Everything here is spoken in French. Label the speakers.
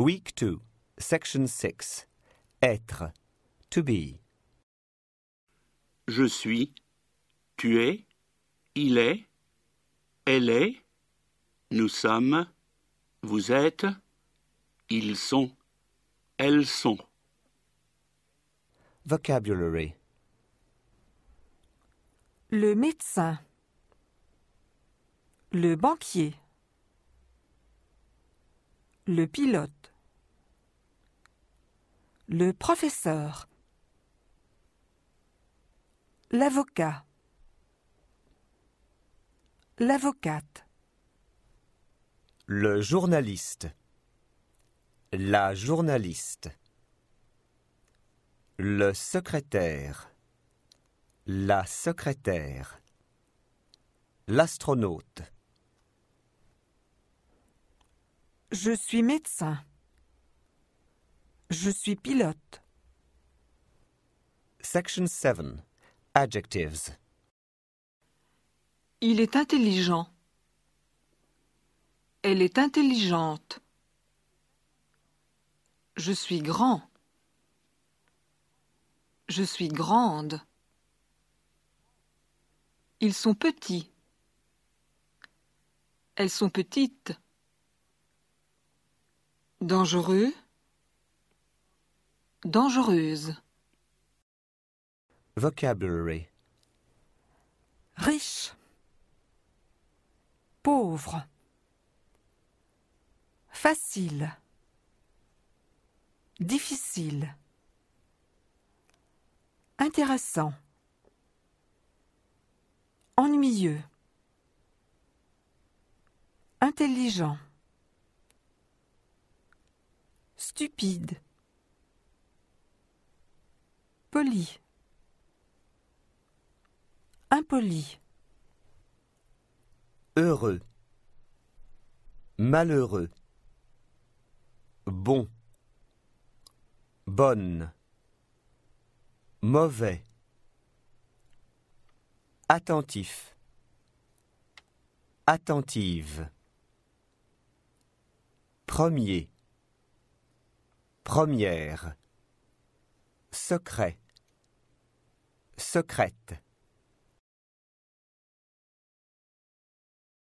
Speaker 1: Week 2, Section 6. Être. To
Speaker 2: be. Je suis. Tu es. Il est. Elle est. Nous sommes. Vous êtes. Ils sont. Elles sont. Vocabulary. Le médecin.
Speaker 3: Le banquier. Le pilote. Le professeur. L'avocat. L'avocate.
Speaker 1: Le journaliste. La journaliste. Le secrétaire. La secrétaire. L'astronaute. Je suis
Speaker 3: médecin. Je suis pilote.
Speaker 1: Section 7. Adjectives.
Speaker 3: Il est intelligent. Elle est intelligente. Je suis grand. Je suis grande. Ils sont petits. Elles sont petites dangereux, dangereuse.
Speaker 2: Vocabulary.
Speaker 3: Riche, pauvre, facile, difficile, intéressant, ennuyeux, intelligent. Stupide. Poli. Impoli.
Speaker 1: Heureux. Malheureux. Bon. Bonne. Mauvais. Attentif. Attentive. Premier. Première. Secret. Secrète.